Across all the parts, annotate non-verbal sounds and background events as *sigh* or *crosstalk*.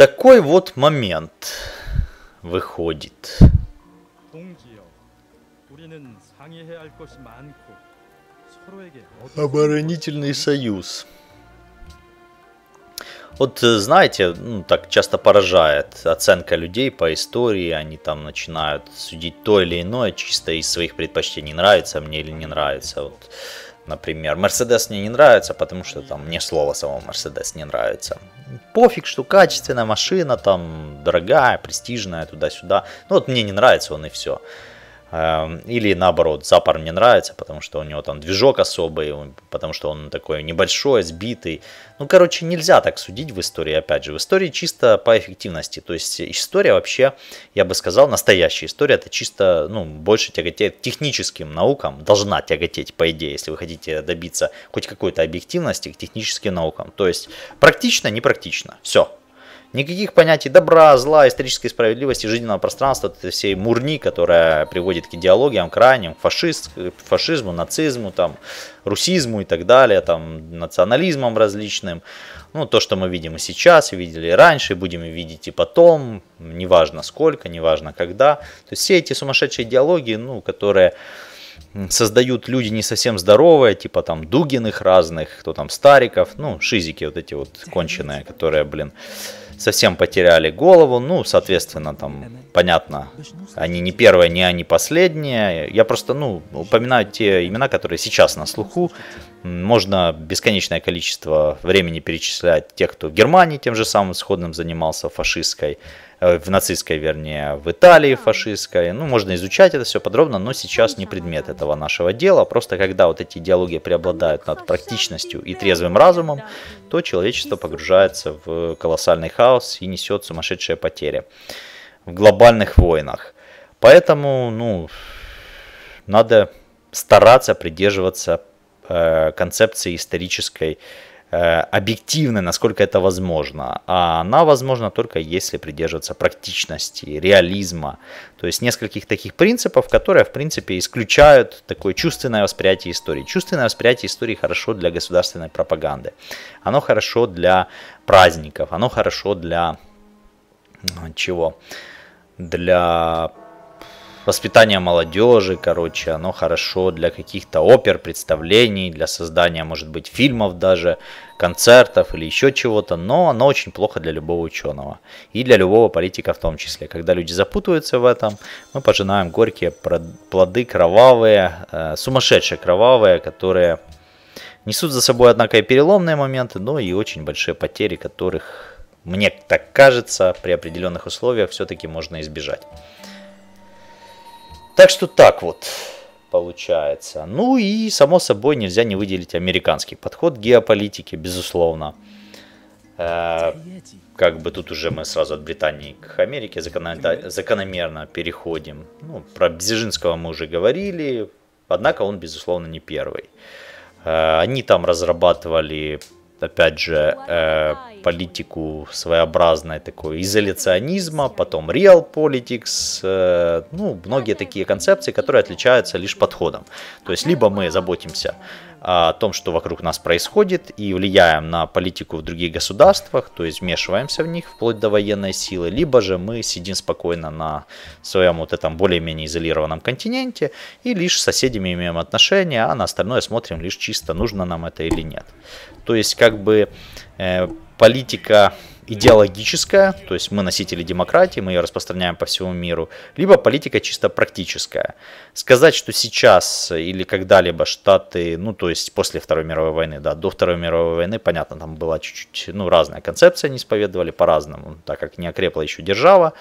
такой вот момент выходит. Оборонительный союз. Вот знаете, ну, так часто поражает оценка людей по истории, они там начинают судить то или иное чисто из своих предпочтений, нравится мне или не нравится. Вот например. Мерседес мне не нравится, потому что там мне слово самого Мерседес не нравится. Пофиг, что качественная машина, там дорогая, престижная, туда-сюда. Ну вот мне не нравится он и все. Эм, или наоборот, Запар мне нравится, потому что у него там движок особый, потому что он такой небольшой, сбитый. Ну, короче, нельзя так судить в истории, опять же. В истории чисто по эффективности. То есть история вообще, я бы сказал, настоящая история, это чисто, ну, больше тяготеет техническим наукам, должна тяготеть, по идее, если вы хотите добиться хоть какой-то объективности к техническим наукам. То есть практично, непрактично. Все, Никаких понятий добра, зла, исторической справедливости, жизненного пространства, этой всей мурни, которая приводит к идеологиям крайним, фашист, фашизму, нацизму, там, русизму и так далее, там, национализмом различным. Ну, то, что мы видим и сейчас, и видели и раньше, и будем видеть и потом, неважно сколько, неважно когда. То есть все эти сумасшедшие идеологии, ну, которые создают люди не совсем здоровые, типа там Дугиных разных, кто там Стариков, ну, шизики вот эти вот конченые, которые, блин, совсем потеряли голову, ну, соответственно, там, понятно, они не первые, не они последние, я просто, ну, упоминаю те имена, которые сейчас на слуху, можно бесконечное количество времени перечислять тех, кто в Германии тем же самым сходным занимался, фашистской, Э, в нацистской, вернее, в Италии фашистской. Ну, можно изучать это все подробно, но сейчас не предмет этого нашего дела. Просто когда вот эти идеологии преобладают над практичностью и трезвым разумом, то человечество погружается в колоссальный хаос и несет сумасшедшие потери в глобальных войнах. Поэтому, ну, надо стараться придерживаться э, концепции исторической Э, объективно, насколько это возможно. А она возможна только если придерживаться практичности, реализма. То есть нескольких таких принципов, которые, в принципе, исключают такое чувственное восприятие истории. Чувственное восприятие истории хорошо для государственной пропаганды. Оно хорошо для праздников, оно хорошо для ну, чего? Для воспитание молодежи, короче, оно хорошо для каких-то опер, представлений, для создания, может быть, фильмов даже, концертов или еще чего-то, но оно очень плохо для любого ученого и для любого политика в том числе. Когда люди запутываются в этом, мы пожинаем горькие плоды кровавые, э, сумасшедшие кровавые, которые несут за собой, однако, и переломные моменты, но и очень большие потери, которых, мне так кажется, при определенных условиях все-таки можно избежать. Так что так вот получается. Ну и, само собой, нельзя не выделить американский подход геополитики, безусловно. Э, как бы тут уже мы сразу от Британии к Америке закономерно, закономерно переходим. Ну, про Бзижинского мы уже говорили, однако он, безусловно, не первый. Э, они там разрабатывали опять же, э, политику своеобразной такой изоляционизма, потом real politics, э, ну, многие такие концепции, которые отличаются лишь подходом. То есть, либо мы заботимся о том, что вокруг нас происходит, и влияем на политику в других государствах, то есть вмешиваемся в них вплоть до военной силы, либо же мы сидим спокойно на своем вот этом более-менее изолированном континенте и лишь с соседями имеем отношения, а на остальное смотрим лишь чисто, нужно нам это или нет. То есть как бы э, политика идеологическая, то есть мы носители демократии, мы ее распространяем по всему миру, либо политика чисто практическая. Сказать, что сейчас или когда-либо Штаты, ну то есть после Второй мировой войны, да, до Второй мировой войны, понятно, там была чуть-чуть, ну разная концепция, они исповедовали по-разному, так как не окрепла еще держава,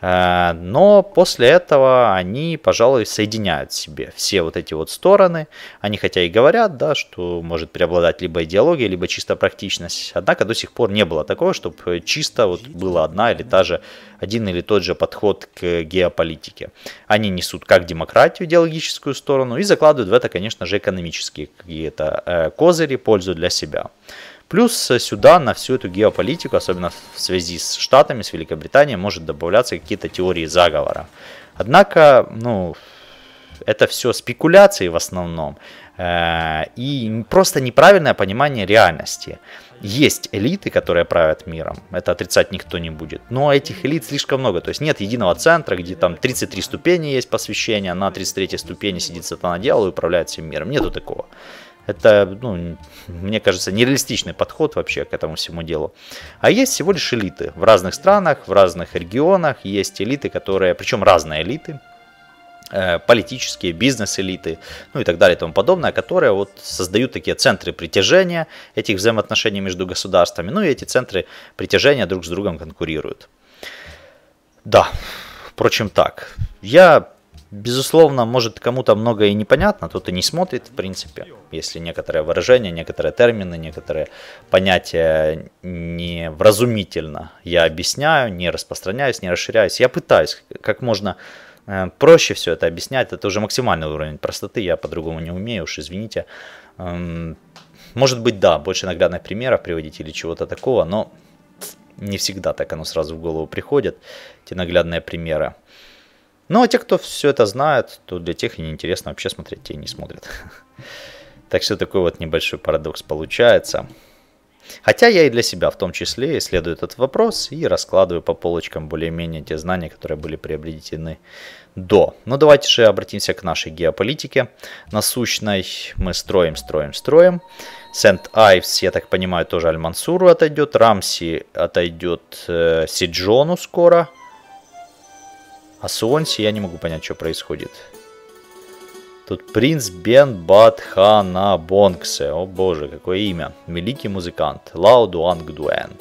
Э, но после этого они, пожалуй, соединяют в себе все вот эти вот стороны. Они хотя и говорят, да, что может преобладать либо идеология, либо чисто практичность. Однако до сих пор не было такого, чтобы э, чисто вот была одна или та же, один или тот же подход к геополитике. Они несут как демократию, идеологическую сторону и закладывают в это, конечно же, экономические какие-то э, козыри, пользу для себя. Плюс сюда на всю эту геополитику, особенно в связи с Штатами, с Великобританией, может добавляться какие-то теории заговора. Однако, ну, это все спекуляции в основном э и просто неправильное понимание реальности. Есть элиты, которые правят миром, это отрицать никто не будет, но этих элит слишком много, то есть нет единого центра, где там 33 ступени есть посвящение, на 33 ступени сидит сатана дьявол и управляет всем миром, нету такого. Это, ну, мне кажется, нереалистичный подход вообще к этому всему делу. А есть всего лишь элиты в разных странах, в разных регионах. Есть элиты, которые, причем разные элиты, э, политические, бизнес-элиты, ну и так далее и тому подобное, которые вот создают такие центры притяжения этих взаимоотношений между государствами, ну и эти центры притяжения друг с другом конкурируют. Да, впрочем так. Я Безусловно, может кому-то многое и непонятно, тот и не смотрит, в принципе, если некоторые выражения, некоторые термины, некоторые понятия не вразумительно. Я объясняю, не распространяюсь, не расширяюсь. Я пытаюсь как можно э, проще все это объяснять. Это уже максимальный уровень простоты, я по-другому не умею, уж извините. Эм, может быть, да, больше наглядных примеров приводить или чего-то такого, но не всегда так оно сразу в голову приходит, эти наглядные примеры. Ну, а те, кто все это знает, то для тех и неинтересно вообще смотреть, те и не смотрят. *laughs* Так что такой вот небольшой парадокс получается. Хотя я и для себя в том числе исследую этот вопрос и раскладываю по полочкам более-менее те знания, которые были приобретены до. Но ну, давайте же обратимся к нашей геополитике. Насущной мы строим, строим, строим. Сент-Айвс, я так понимаю, тоже Аль-Мансуру отойдет. Рамси отойдет э, Сиджону скоро. А с Уонси я не могу понять, что происходит. Тут принц Бен Батхана Бонгсе. О боже, какое имя. Великий музыкант. Лао Дуанг Дуэн.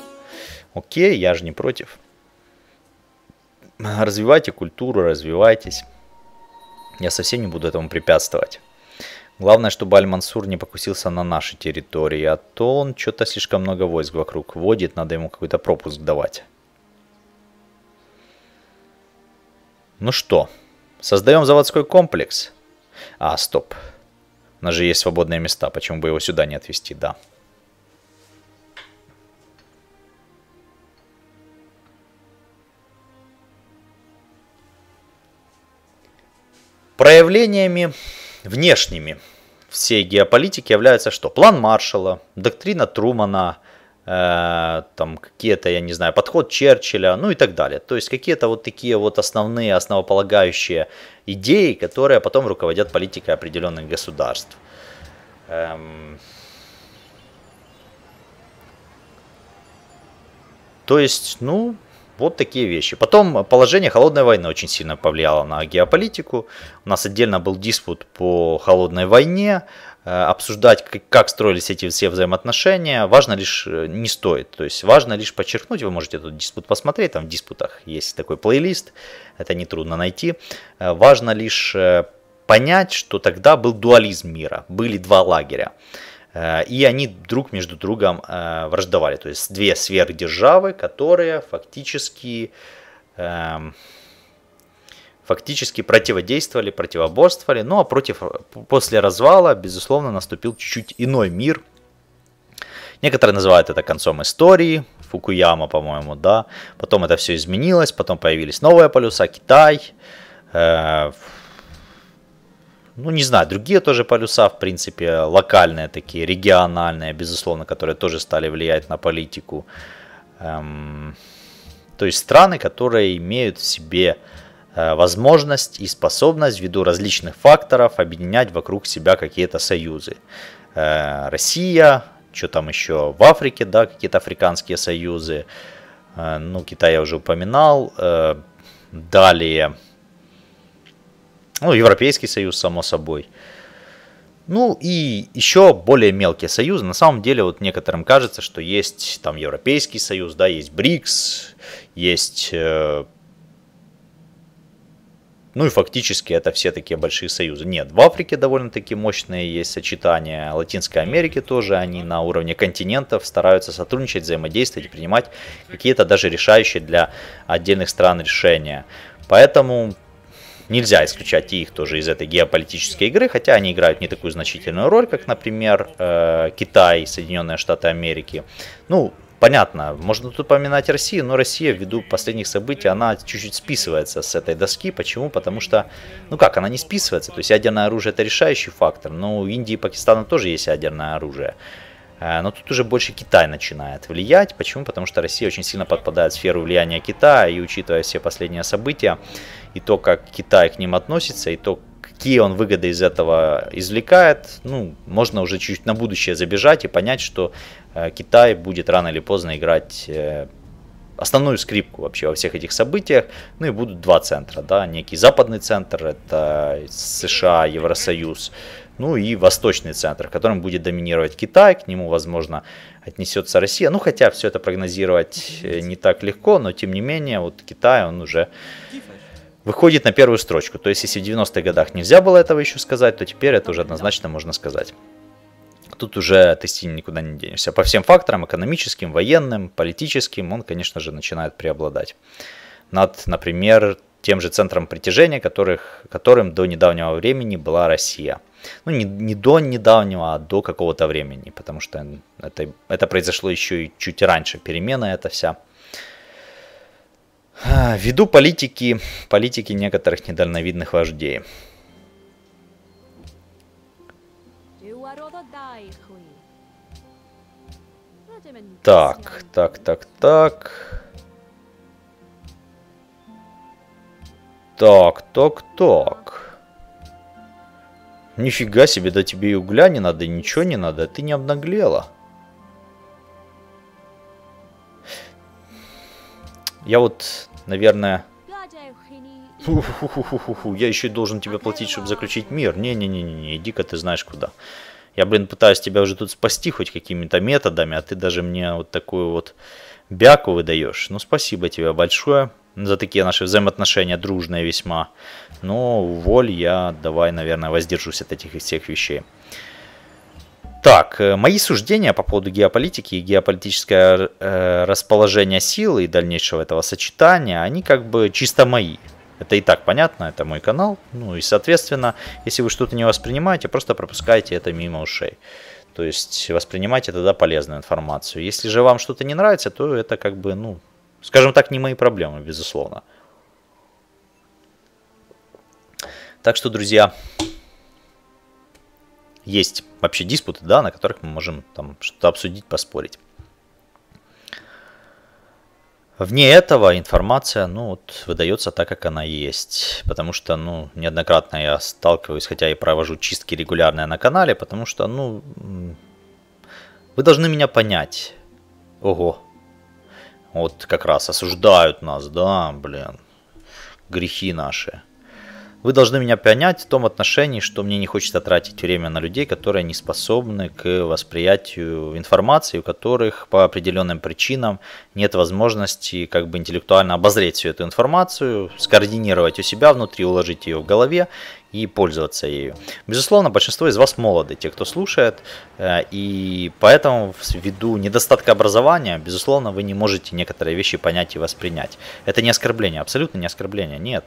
Окей, я же не против. Развивайте культуру, развивайтесь. Я совсем не буду этому препятствовать. Главное, чтобы Аль-Мансур не покусился на нашей территории, а то он что-то слишком много войск вокруг водит, надо ему какой-то пропуск давать. Ну что, создаем заводской комплекс? А, стоп. У нас же есть свободные места, почему бы его сюда не отвезти, да. Проявлениями внешними всей геополитики являются что? План Маршалла, доктрина Трумана, Э, там какие-то, я не знаю, подход Черчилля, ну и так далее. То есть какие-то вот такие вот основные, основополагающие идеи, которые потом руководят политикой определенных государств. Эм... То есть, ну, вот такие вещи. Потом положение холодной войны очень сильно повлияло на геополитику. У нас отдельно был диспут по холодной войне э, обсуждать, как строились эти все взаимоотношения, важно лишь э, не стоит. То есть важно лишь подчеркнуть, вы можете этот диспут посмотреть, там в диспутах есть такой плейлист, это нетрудно найти. Э, важно лишь понять, что тогда был дуализм мира, были два лагеря. Э, и они друг между другом э, враждовали. То есть две сверхдержавы, которые фактически, эм, фактически противодействовали, противоборствовали. Ну а против, после развала, безусловно, наступил чуть-чуть иной мир. Некоторые называют это концом истории, Фукуяма, по-моему, да. Потом это все изменилось, потом появились новые полюса, Китай, э, ну, не знаю, другие тоже полюса, в принципе, локальные такие, региональные, безусловно, которые тоже стали влиять на политику. Эм, то есть страны, которые имеют в себе э, возможность и способность ввиду различных факторов объединять вокруг себя какие-то союзы. Э, Россия, что там еще в Африке, да, какие-то африканские союзы. Э, ну, Китай я уже упоминал. Э, далее, ну, Европейский Союз, само собой. Ну и еще более мелкие союзы. На самом деле вот некоторым кажется, что есть там Европейский Союз, да, есть БРИКС, есть... Э, ну и фактически это все такие большие союзы. Нет, в Африке довольно-таки мощные есть сочетания. Латинской Америки тоже, они на уровне континентов стараются сотрудничать, взаимодействовать, принимать какие-то даже решающие для отдельных стран решения. Поэтому Нельзя исключать и их тоже из этой геополитической игры, хотя они играют не такую значительную роль, как, например, э, Китай, Соединенные Штаты Америки. Ну, понятно, можно тут упоминать Россию, но Россия ввиду последних событий, она чуть-чуть списывается с этой доски. Почему? Потому что, ну как, она не списывается. То есть ядерное оружие это решающий фактор, но у Индии и Пакистана тоже есть ядерное оружие. Э, но тут уже больше Китай начинает влиять. Почему? Потому что Россия очень сильно подпадает в сферу влияния Китая, и учитывая все последние события, и то, как Китай к ним относится, и то, какие он выгоды из этого извлекает, ну, можно уже чуть-чуть на будущее забежать и понять, что э, Китай будет рано или поздно играть э, основную скрипку вообще во всех этих событиях. Ну и будут два центра, да, некий западный центр, это США, Евросоюз, ну и восточный центр, в котором будет доминировать Китай, к нему, возможно, отнесется Россия. Ну, хотя все это прогнозировать э, не так легко, но тем не менее, вот Китай, он уже выходит на первую строчку. То есть, если в 90-х годах нельзя было этого еще сказать, то теперь это уже однозначно можно сказать. Тут уже ты сильно никуда не денешься. По всем факторам, экономическим, военным, политическим, он, конечно же, начинает преобладать над, например, тем же центром притяжения, которых, которым до недавнего времени была Россия. Ну, не, не до недавнего, а до какого-то времени, потому что это, это произошло еще и чуть раньше, перемена эта вся. А, ввиду политики, политики некоторых недальновидных вождей. Так, так, так, так. Так, так, так. Нифига себе, да тебе и угля не надо, и ничего не надо, а ты не обнаглела. Я вот, наверное... я еще и должен тебе платить, чтобы заключить мир. Не-не-не-не, иди-ка ты знаешь куда. Я, блин, пытаюсь тебя уже тут спасти хоть какими-то методами, а ты даже мне вот такую вот бяку выдаешь. Ну, спасибо тебе большое за такие наши взаимоотношения дружные весьма. Но воль я давай, наверное, воздержусь от этих всех вещей. Так, э, мои суждения по поводу геополитики и геополитическое э, расположение сил и дальнейшего этого сочетания, они как бы чисто мои. Это и так понятно, это мой канал. Ну и, соответственно, если вы что-то не воспринимаете, просто пропускайте это мимо ушей. То есть воспринимайте тогда полезную информацию. Если же вам что-то не нравится, то это как бы, ну, Скажем так, не мои проблемы, безусловно. Так что, друзья, есть вообще диспуты, да, на которых мы можем там что-то обсудить, поспорить. Вне этого информация, ну, вот, выдается так, как она есть. Потому что, ну, неоднократно я сталкиваюсь, хотя и провожу чистки регулярные на канале, потому что, ну, вы должны меня понять. Ого, вот как раз осуждают нас, да, блин. Грехи наши. Вы должны меня понять в том отношении, что мне не хочется тратить время на людей, которые не способны к восприятию информации, у которых по определенным причинам нет возможности как бы интеллектуально обозреть всю эту информацию, скоординировать у себя внутри, уложить ее в голове и пользоваться ею. Безусловно, большинство из вас молоды, те, кто слушает, э, и поэтому ввиду недостатка образования, безусловно, вы не можете некоторые вещи понять и воспринять. Это не оскорбление, абсолютно не оскорбление, нет,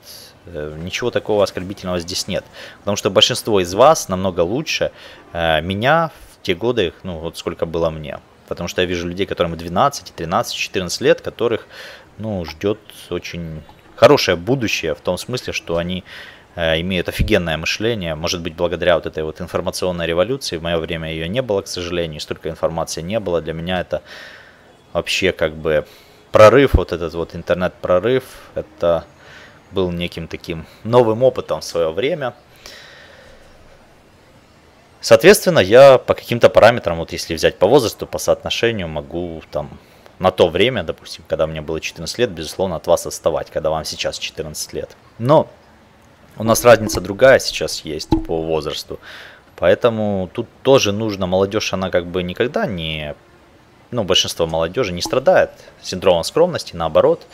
э, ничего такого оскорбительного здесь нет, потому что большинство из вас намного лучше э, меня в те годы, ну вот сколько было мне, потому что я вижу людей, которым 12, 13, 14 лет, которых, ну, ждет очень хорошее будущее в том смысле, что они Э, имеют офигенное мышление, может быть, благодаря вот этой вот информационной революции, в мое время ее не было, к сожалению, столько информации не было, для меня это вообще как бы прорыв, вот этот вот интернет-прорыв, это был неким таким новым опытом в свое время. Соответственно, я по каким-то параметрам, вот если взять по возрасту, по соотношению, могу там на то время, допустим, когда мне было 14 лет, безусловно, от вас отставать, когда вам сейчас 14 лет. Но у нас разница другая сейчас есть по возрасту. Поэтому тут тоже нужно, молодежь, она как бы никогда не ну, большинство молодежи не страдает синдромом скромности, наоборот,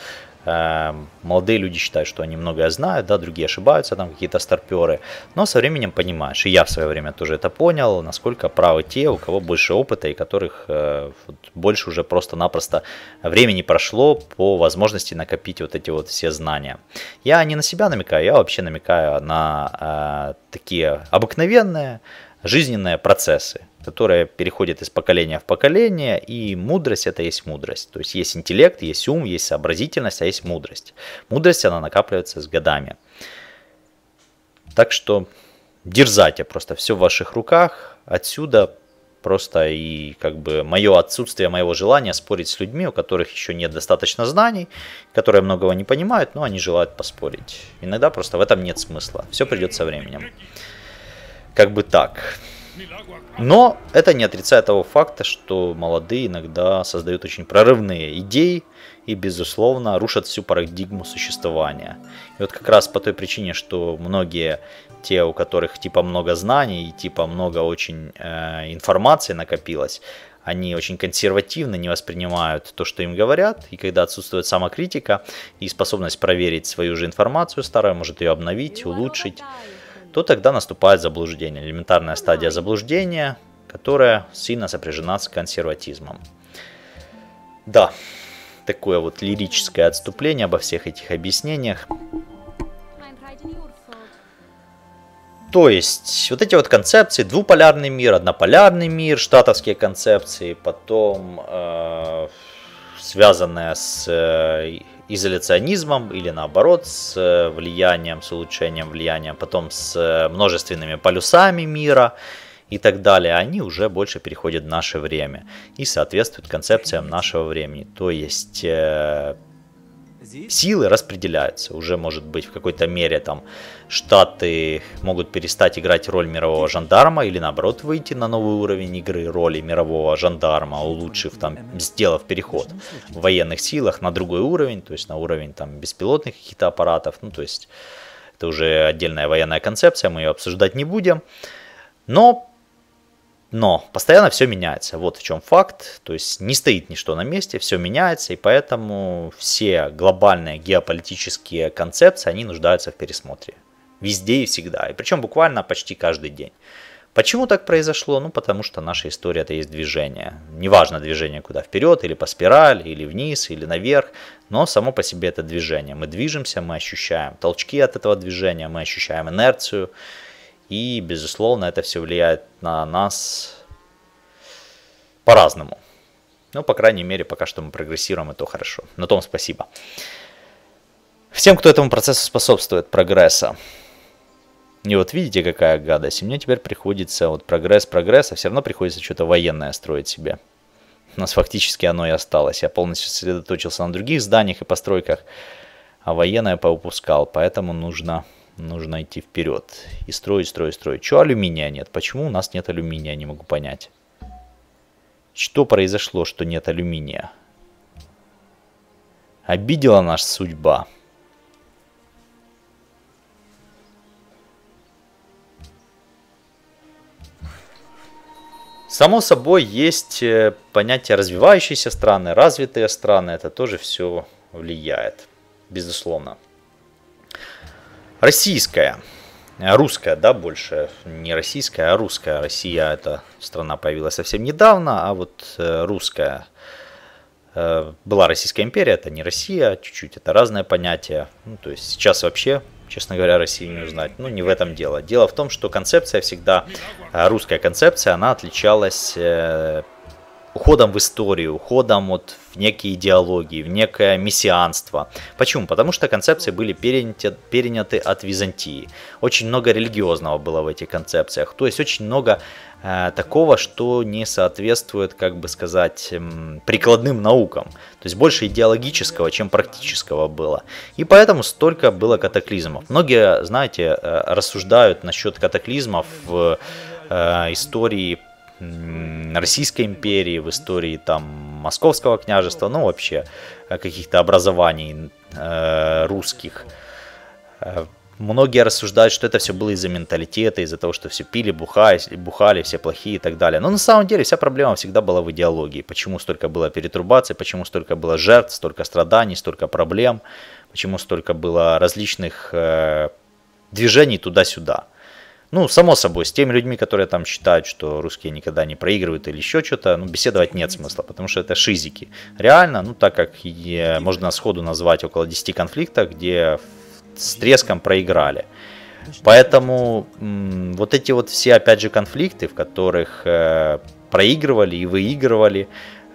э, молодые люди считают, что они многое знают, да, другие ошибаются, там какие-то старперы, но со временем понимаешь, и я в свое время тоже это понял, насколько правы те, у кого больше опыта и которых э, вот, больше уже просто-напросто времени прошло по возможности накопить вот эти вот все знания. Я не на себя намекаю, я вообще намекаю на э, такие обыкновенные жизненные процессы, которая переходит из поколения в поколение, и мудрость это есть мудрость. То есть есть интеллект, есть ум, есть сообразительность, а есть мудрость. Мудрость, она накапливается с годами. Так что дерзайте просто, все в ваших руках, отсюда просто и как бы мое отсутствие моего желания спорить с людьми, у которых еще нет достаточно знаний, которые многого не понимают, но они желают поспорить. Иногда просто в этом нет смысла, все придет со временем. Как бы так. Но это не отрицает того факта, что молодые иногда создают очень прорывные идеи и, безусловно, рушат всю парадигму существования. И вот как раз по той причине, что многие те, у которых типа много знаний и типа много очень э, информации накопилось, они очень консервативно не воспринимают то, что им говорят, и когда отсутствует самокритика и способность проверить свою же информацию старую, может ее обновить, улучшить, то тогда наступает заблуждение, элементарная ну стадия заблуждения, которая сильно сопряжена с консерватизмом. Да, такое вот лирическое отступление обо всех этих объяснениях. То есть, вот эти вот концепции, двуполярный мир, однополярный мир, штатовские концепции, потом э, связанная с э, изоляционизмом или наоборот с э, влиянием, с улучшением влияния, потом с э, множественными полюсами мира и так далее, они уже больше переходят в наше время и соответствуют концепциям нашего времени. То есть э, силы распределяются. Уже, может быть, в какой-то мере там штаты могут перестать играть роль мирового жандарма или наоборот выйти на новый уровень игры роли мирового жандарма, улучшив там, сделав переход в военных силах на другой уровень, то есть на уровень там беспилотных каких-то аппаратов. Ну, то есть это уже отдельная военная концепция, мы ее обсуждать не будем. Но но постоянно все меняется. Вот в чем факт. То есть не стоит ничто на месте, все меняется, и поэтому все глобальные геополитические концепции, они нуждаются в пересмотре. Везде и всегда. И причем буквально почти каждый день. Почему так произошло? Ну, потому что наша история это есть движение. Неважно движение куда вперед, или по спирали, или вниз, или наверх, но само по себе это движение. Мы движемся, мы ощущаем толчки от этого движения, мы ощущаем инерцию, и, безусловно, это все влияет на нас по-разному. Ну, по крайней мере, пока что мы прогрессируем, и то хорошо. На том спасибо. Всем, кто этому процессу способствует, прогресса. И вот видите, какая гадость. И мне теперь приходится, вот прогресс, прогресс, а все равно приходится что-то военное строить себе. У нас фактически оно и осталось. Я полностью сосредоточился на других зданиях и постройках, а военное поупускал. Поэтому нужно нужно идти вперед и строить, строить, строить. Чего алюминия нет? Почему у нас нет алюминия, не могу понять. Что произошло, что нет алюминия? Обидела наша судьба. Само собой, есть э, понятие развивающиеся страны, развитые страны. Это тоже все влияет, безусловно. Российская. Э, русская, да, больше. Не российская, а русская. Россия – это страна появилась совсем недавно, а вот э, русская. Э, была Российская империя, это не Россия, чуть-чуть это разное понятие. Ну, то есть сейчас вообще, честно говоря, Россию не узнать. Ну, не в этом дело. Дело в том, что концепция всегда, русская концепция, она отличалась уходом в историю, уходом вот в некие идеологии, в некое мессианство. Почему? Потому что концепции были переняты, переняты от Византии. Очень много религиозного было в этих концепциях. То есть очень много э, такого, что не соответствует, как бы сказать, эм, прикладным наукам. То есть больше идеологического, чем практического было. И поэтому столько было катаклизмов. Многие, знаете, э, рассуждают насчет катаклизмов в э, истории Российской империи, в истории там Московского княжества, ну вообще э, каких-то образований э, русских. Э, многие рассуждают, что это все было из-за менталитета, из-за того, что все пили, бухали, бухали, все плохие и так далее. Но на самом деле вся проблема всегда была в идеологии. Почему столько было перетрубаций, почему столько было жертв, столько страданий, столько проблем, почему столько было различных э, движений туда-сюда. Ну, само собой, с теми людьми, которые там считают, что русские никогда не проигрывают или еще что-то, ну, беседовать нет смысла, потому что это шизики. Реально, ну, так как и, можно сходу назвать около 10 конфликтов, где с треском проиграли. Поэтому м- вот эти вот все, опять же, конфликты, в которых э, проигрывали и выигрывали,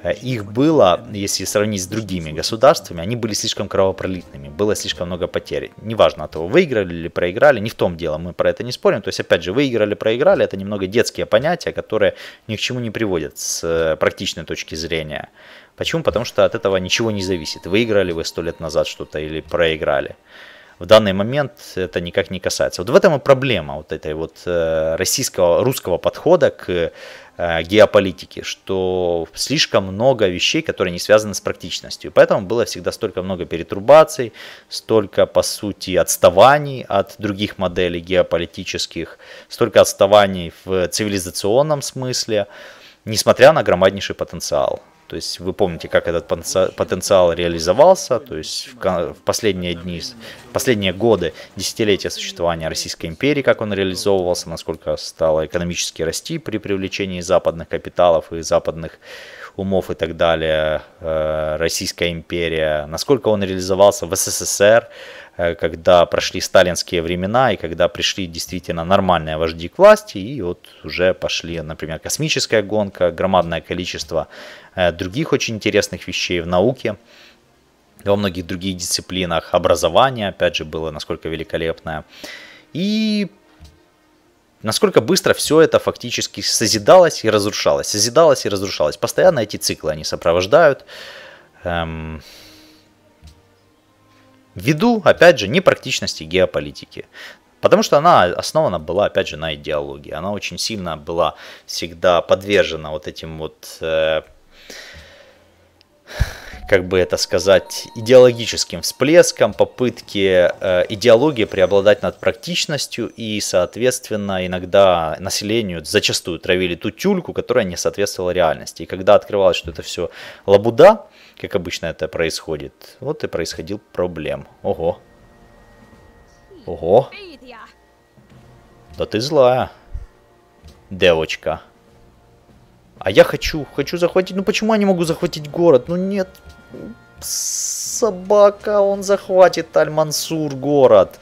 Э, их было, если сравнить с другими государствами, они были слишком кровопролитными, было слишком много потерь. Неважно от того, выиграли или проиграли, не в том дело, мы про это не спорим. То есть, опять же, выиграли, проиграли, это немного детские понятия, которые ни к чему не приводят с э, практичной точки зрения. Почему? Потому что от этого ничего не зависит. Выиграли вы сто лет назад что-то или проиграли в данный момент это никак не касается. Вот в этом и проблема вот этой вот э, российского, русского подхода к э, геополитики, что слишком много вещей, которые не связаны с практичностью. Поэтому было всегда столько много перетрубаций, столько, по сути, отставаний от других моделей геополитических, столько отставаний в цивилизационном смысле, несмотря на громаднейший потенциал. То есть вы помните, как этот потенциал реализовался, то есть в последние дни, последние годы, десятилетия существования Российской империи, как он реализовывался, насколько стало экономически расти при привлечении западных капиталов и западных умов и так далее, э, Российская империя, насколько он реализовался в СССР, Э, когда прошли сталинские времена и когда пришли действительно нормальные вожди к власти, и вот уже пошли, например, космическая гонка, громадное количество э, других очень интересных вещей в науке во многих других дисциплинах. Образование, опять же, было насколько великолепное. И насколько быстро все это фактически созидалось и разрушалось. Созидалось и разрушалось. Постоянно эти циклы они сопровождают. Эм, Ввиду, опять же, непрактичности геополитики. Потому что она основана была, опять же, на идеологии. Она очень сильно была всегда подвержена вот этим вот, э, как бы это сказать, идеологическим всплескам, попытке э, идеологии преобладать над практичностью и, соответственно, иногда населению зачастую травили ту тюльку, которая не соответствовала реальности. И когда открывалось, что это все лабуда, э, как обычно это происходит. Вот и происходил проблем. Ого. Ого. Да ты злая. Девочка. А я хочу, хочу захватить... Ну почему я не могу захватить город? Ну нет. Собака, он захватит Аль-Мансур город.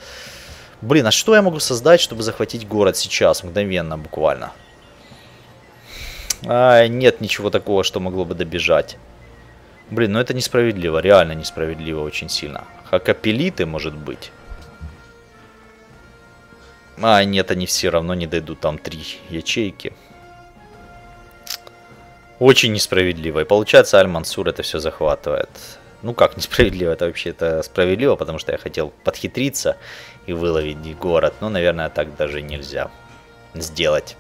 Блин, а что я могу создать, чтобы захватить город сейчас, мгновенно буквально? А, нет ничего такого, что могло бы добежать. Блин, ну это несправедливо, реально несправедливо очень сильно. Хакапелиты, может быть. А, нет, они все равно не дойдут, там три ячейки. Очень несправедливо. И получается, Аль-Мансур это все захватывает. Ну как несправедливо, это вообще это справедливо, потому что я хотел подхитриться и выловить город. Но, наверное, так даже нельзя сделать.